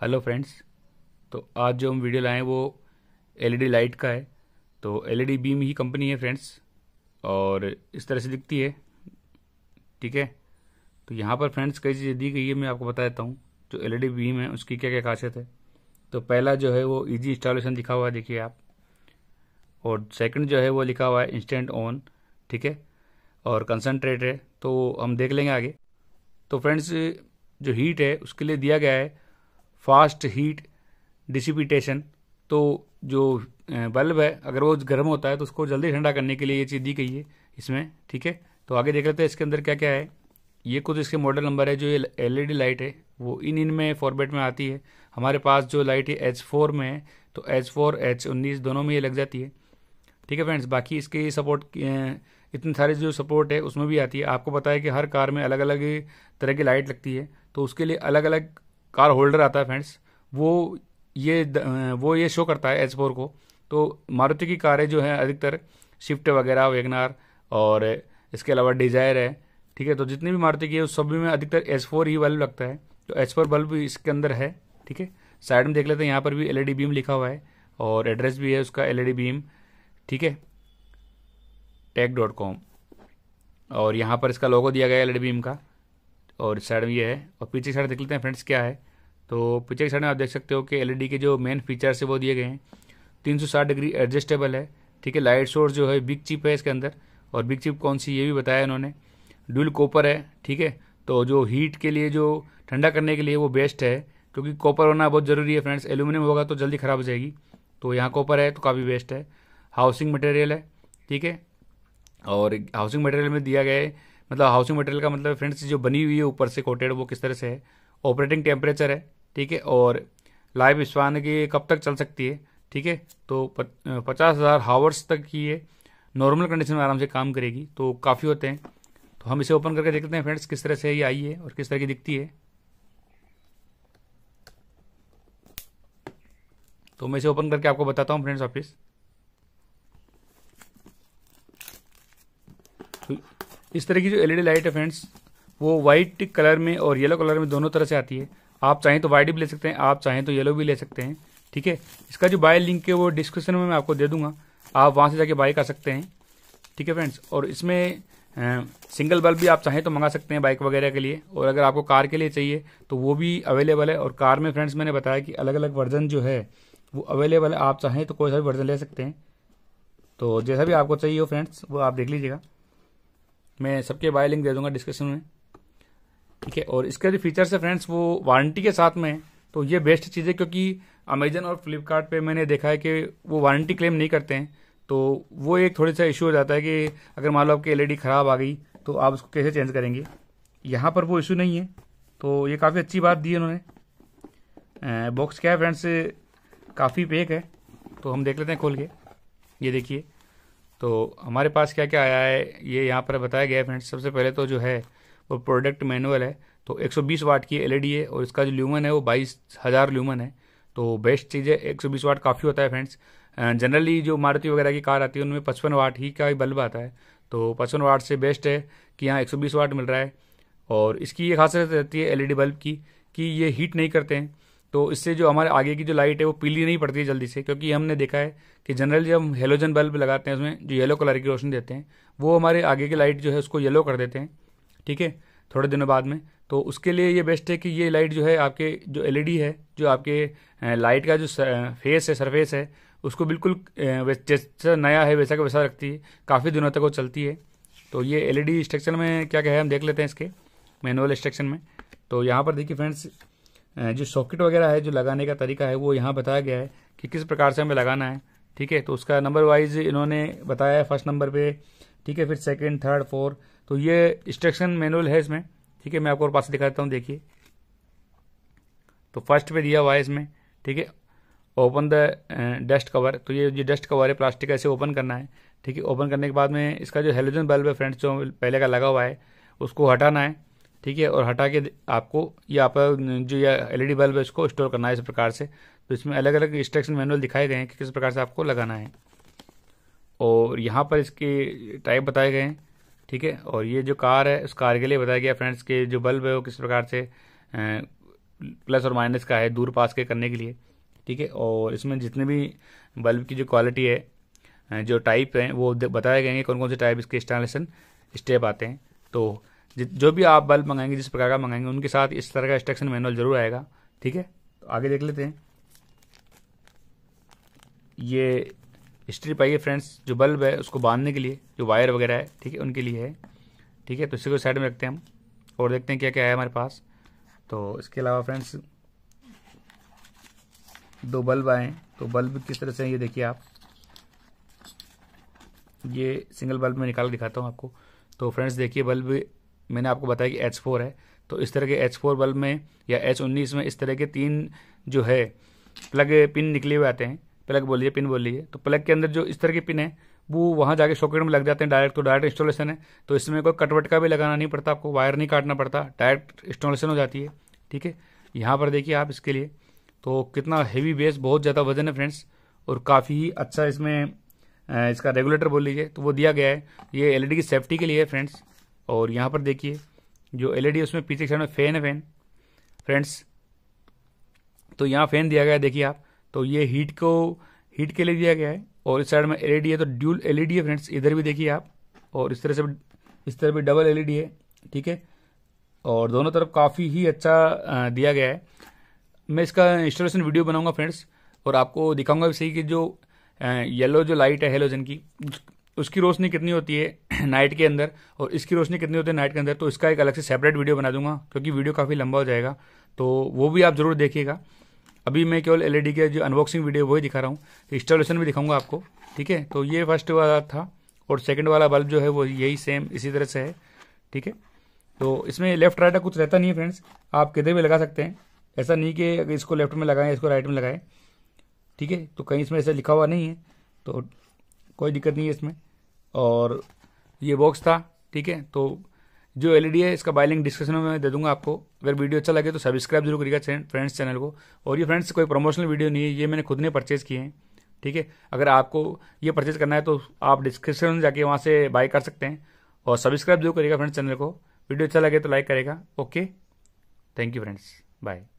hello friends तो आज जो हम वीडियो लाए हैं वो एलईडी लाइट का है तो एलईडी बीम ही कंपनी है फ्रेंड्स और इस तरह से दिखती है ठीक है तो यहाँ पर फ्रेंड्स कई चीज़ें दी गई है मैं आपको बता देता हूँ जो एलईडी बीम है उसकी क्या क्या खासियत है तो पहला जो है वो ईजी इंस्टॉलेशन लिखा हुआ है देखिए आप और सेकेंड जो है वो लिखा हुआ है इंस्टेंट ऑन ठीक है और कंसनट्रेट है तो हम देख लेंगे आगे तो फ्रेंड्स जो हीट है उसके लिए दिया गया है फास्ट हीट डिसिपिटेशन तो जो बल्ब है अगर वो गर्म होता है तो उसको जल्दी ठंडा करने के लिए ये चीज़ दी गई है इसमें ठीक है तो आगे देख लेते हैं इसके अंदर क्या क्या है ये कुछ इसके मॉडल नंबर है जो ये एलईडी लाइट e है वो इन इन में फॉर्मेट में आती है हमारे पास जो लाइट है एच फोर में है तो एच फोर एच उन्नीस दोनों में ये लग जाती है ठीक है फ्रेंड्स बाकी इसके सपोर्ट इतने सारे जो सपोर्ट है उसमें भी आती है आपको पता है कि हर कार में अलग अलग तरह की लाइट लगती है तो उसके लिए अलग अलग कार होल्डर आता है फ्रेंड्स वो ये वो ये शो करता है एच फोर को तो मारुति की कारें जो हैं अधिकतर शिफ्ट वगैरह वेगनार और इसके अलावा डिजायर है ठीक है तो जितनी भी मारुति की है उस सभी में अधिकतर एच फोर ही बल्ब लगता है तो एच फोर बल्ब भी इसके अंदर है ठीक है साइड में देख लेते हैं यहाँ पर भी एल बीम e लिखा हुआ है और एड्रेस भी है उसका एल बीम e ठीक है टेक डॉट कॉम और यहाँ पर इसका लोगो दिया गया एल बीम e का और इस साइड में ये है और पीछे साइड देख लेते हैं फ्रेंड्स क्या है तो पीछे की साइड में आप देख सकते हो कि एल e के जो मेन फीचर्स है वो दिए गए हैं तीन डिग्री एडजस्टेबल है ठीक है लाइट सोर्स जो है बिग चिप है इसके अंदर और बिग चिप कौन सी ये भी बताया इन्होंने ड्यूल कॉपर है ठीक है तो जो हीट के लिए जो ठंडा करने के लिए वो बेस्ट है क्योंकि कॉपर होना बहुत ज़रूरी है फ्रेंड्स एल्यूमिनियम होगा तो जल्दी ख़राब हो जाएगी तो यहाँ कॉपर है तो काफ़ी बेस्ट है हाउसिंग मटेरियल है ठीक है और हाउसिंग मटेरियल में दिया गया है मतलब हाउसिंग मटेरियल का मतलब फ्रेंड्स जो बनी हुई है ऊपर से कोटेड वो किस तरह से है ऑपरेटिंग टेम्परेचर है ठीक है और लाइफ स्पान की कब तक चल सकती है ठीक है तो पचास हज़ार हावर्स तक की ये नॉर्मल कंडीशन में आराम से काम करेगी तो काफ़ी होते हैं तो हम इसे ओपन करके देख लेते हैं फ्रेंड्स किस तरह से ये आई है और किस तरह की दिखती है तो मैं इसे ओपन करके आपको बताता हूँ फ्रेंड्स ऑफिस इस तरह की जो एलईडी लाइट e है फ्रेंड्स वो वाइट कलर में और येलो कलर में दोनों तरह से आती है आप चाहें तो वाइट भी ले सकते हैं आप चाहें तो येलो भी ले सकते हैं ठीक है इसका जो बाय लिंक है वो डिस्क्रिप्शन में मैं आपको दे दूंगा आप वहाँ से जाके बाय कर सकते हैं ठीक है फ्रेंड्स और इसमें सिंगल बल्ब भी आप चाहें तो मंगा सकते हैं बाइक वगैरह के लिए और अगर आपको कार के लिए चाहिए तो वो भी अवेलेबल है और कार में फ्रेंड्स मैंने बताया कि अलग अलग वर्जन जो है वो अवेलेबल है आप चाहें तो कोई सा भी वर्जन ले सकते हैं तो जैसा भी आपको चाहिए हो फ्रेंड्स वो आप देख लीजिएगा मैं सबके बाय लिंक दे दूंगा डिस्क्रिप्शन में ठीक है और इसका जो फीचर्स है फ्रेंड्स वो वारंटी के साथ में तो ये बेस्ट चीज़ है क्योंकि अमेजन और फ्लिपकार्ट मैंने देखा है कि वो वारंटी क्लेम नहीं करते हैं तो वो एक थोड़ा सा इशू हो जाता है कि अगर मान लो आपकी एलईडी e ख़राब आ गई तो आप उसको कैसे चेंज करेंगे यहाँ पर वो इशू नहीं है तो ये काफ़ी अच्छी बात दी है उन्होंने बॉक्स क्या है फ्रेंड्स काफ़ी पेक है तो हम देख लेते हैं खोल के ये देखिए तो हमारे पास क्या क्या आया है ये यहाँ पर बताया गया है फ्रेंड्स सबसे पहले तो जो है वो प्रोडक्ट मैनुअल है तो 120 वाट की एलईडी है और इसका जो ल्यूमन है वो बाईस हज़ार ल्यूमन है तो बेस्ट चीज़ है 120 वाट काफ़ी होता है फ्रेंड्स जनरली जो मारुति वगैरह की कार आती है उनमें पचपन वाट ही का ही बल्ब आता है तो पचपन वाट से बेस्ट है कि यहाँ एक वाट मिल रहा है और इसकी ये खासियत रहती है एल बल्ब की कि ये हीट नहीं करते हैं तो इससे जो हमारे आगे की जो लाइट है वो पीली नहीं पड़ती है जल्दी से क्योंकि हमने देखा है कि जनरली जब हम हेलोजन बल्ब लगाते हैं उसमें जो येलो कलर की रोशनी देते हैं वो हमारे आगे की लाइट जो है उसको येलो कर देते हैं ठीक है थोड़े दिनों बाद में तो उसके लिए ये बेस्ट है कि ये लाइट जो है आपके जो एल है जो आपके लाइट का जो फेस है सरफेस है उसको बिल्कुल जैसा नया है वैसा का वैसा रखती है काफ़ी दिनों तक वो चलती है तो ये एलईडी स्ट्रक्चर में क्या क्या है हम देख लेते हैं इसके मैनुअल स्ट्रक्चर में तो यहाँ पर देखिए फ्रेंड्स जो सॉकेट वगैरह है जो लगाने का तरीका है वो यहाँ बताया गया है कि किस प्रकार से हमें लगाना है ठीक है तो उसका नंबर वाइज इन्होंने बताया है फर्स्ट नंबर पे ठीक है फिर सेकंड थर्ड फोर्थ तो ये इंस्ट्रक्शन मैनुअल है इसमें ठीक है मैं आपको और पास दिखा देता हूँ देखिए तो फर्स्ट पे दिया हुआ है इसमें ठीक है ओपन द डस्ट कवर तो ये जो डस्ट कवर है प्लास्टिक का इसे ओपन करना है ठीक है ओपन करने के बाद में इसका जो हेलोजन बल्ब है फ्रेंड्स जो पहले का लगा हुआ है उसको हटाना है ठीक है और हटा के आपको ये आप जो ये एलईडी बल्ब e है इसको स्टोर करना है इस प्रकार से तो इसमें अलग अलग इंस्ट्रक्शन मैनुअल दिखाए गए हैं कि किस प्रकार से आपको लगाना है और यहाँ पर इसके टाइप बताए गए हैं ठीक है और ये जो कार है उस कार के लिए बताया गया फ्रेंड्स के जो बल्ब है वो किस प्रकार से प्लस और माइनस का है दूर पास के करने के लिए ठीक है और इसमें जितने भी बल्ब की जो क्वालिटी है जो टाइप है वो बताए गए हैं कौन कौन से टाइप इसके इंस्टॉलेशन स्टेप आते हैं तो जो भी आप बल्ब मंगाएंगे जिस प्रकार का मंगाएंगे उनके साथ इस तरह का इंस्ट्रक्शन मैनुअल जरूर आएगा ठीक है तो आगे देख लेते हैं ये स्ट्रिप आई है फ्रेंड्स जो बल्ब है उसको बांधने के लिए जो वायर वगैरह है ठीक है उनके लिए है ठीक है तो इसी को साइड में रखते हैं हम और देखते हैं क्या क्या है हमारे पास तो इसके अलावा फ्रेंड्स दो बल्ब आए तो बल्ब किस तरह से ये देखिए आप ये सिंगल बल्ब में निकाल दिखाता हूँ आपको तो फ्रेंड्स देखिए बल्ब मैंने आपको बताया कि एच फोर है तो इस तरह के एच फोर बल्ब में या एच उन्नीस में इस तरह के तीन जो है प्लग पिन निकले हुए आते हैं प्लग बोलिए पिन बोलिए तो प्लग के अंदर जो इस तरह के पिन है वो वहाँ जाके सॉकेट में लग जाते हैं डायरेक्ट तो डायरेक्ट इंस्टॉलेशन है तो इसमें कोई कटवट का भी लगाना नहीं पड़ता आपको वायर नहीं काटना पड़ता डायरेक्ट इंस्टॉलेशन हो जाती है ठीक है यहाँ पर देखिए आप इसके लिए तो कितना हैवी बेस बहुत ज़्यादा वजन है फ्रेंड्स और काफ़ी अच्छा इसमें इसका रेगुलेटर बोल लीजिए तो वो दिया गया है ये एलईडी e की सेफ्टी के लिए है फ्रेंड्स और यहाँ पर देखिए जो एल ई e उसमें पीछे साइड में फैन है फैन फ्रेंड्स तो यहाँ फैन दिया गया है देखिए आप तो ये हीट को हीट के लिए दिया गया है और इस साइड में एलईडी e है तो ड्यूल एलईडी e है फ्रेंड्स इधर भी देखिए आप और इस तरह से इस तरह भी डबल एलईडी है ठीक है और दोनों तरफ काफ़ी ही अच्छा दिया गया है मैं इसका इंस्टॉलेशन वीडियो बनाऊंगा फ्रेंड्स और आपको दिखाऊंगा भी सही कि जो येलो जो लाइट है हेलोजन की उसकी रोशनी कितनी होती है नाइट के अंदर और इसकी रोशनी कितनी होती है नाइट के अंदर तो इसका एक अलग से सेपरेट वीडियो बना दूंगा क्योंकि वीडियो काफ़ी लंबा हो जाएगा तो वो भी आप ज़रूर देखिएगा अभी मैं केवल एल e के जो अनबॉक्सिंग वीडियो वही दिखा रहा हूँ इंस्टॉलेशन भी दिखाऊंगा आपको ठीक है तो ये फर्स्ट वाला था और सेकेंड वाला बल्ब जो है वो यही सेम इसी तरह से है ठीक है तो इसमें लेफ्ट राइट का कुछ रहता नहीं है फ्रेंड्स आप किधर भी लगा सकते हैं ऐसा नहीं कि इसको लेफ्ट में लगाएं इसको राइट में लगाएं ठीक है तो कहीं इसमें ऐसा लिखा हुआ नहीं है तो कोई दिक्कत नहीं है इसमें और ये बॉक्स था ठीक है तो जो एलईडी e है इसका बाय लिंक डिस्क्रिप्शन में मैं दे दूंगा आपको अगर वीडियो अच्छा लगे तो सब्सक्राइब जरूर करिएगा फ्रेंड्स चैनल को और ये फ्रेंड्स कोई प्रमोशनल वीडियो नहीं है ये मैंने खुद ने परचेज किए हैं ठीक है अगर आपको ये परचेज करना है तो आप डिस्क्रिप्शन में जाके वहाँ से बाय कर सकते हैं और सब्सक्राइब जरूर करिएगा फ्रेंड्स चैनल को वीडियो अच्छा लगे तो लाइक करेगा okay thank you friends bye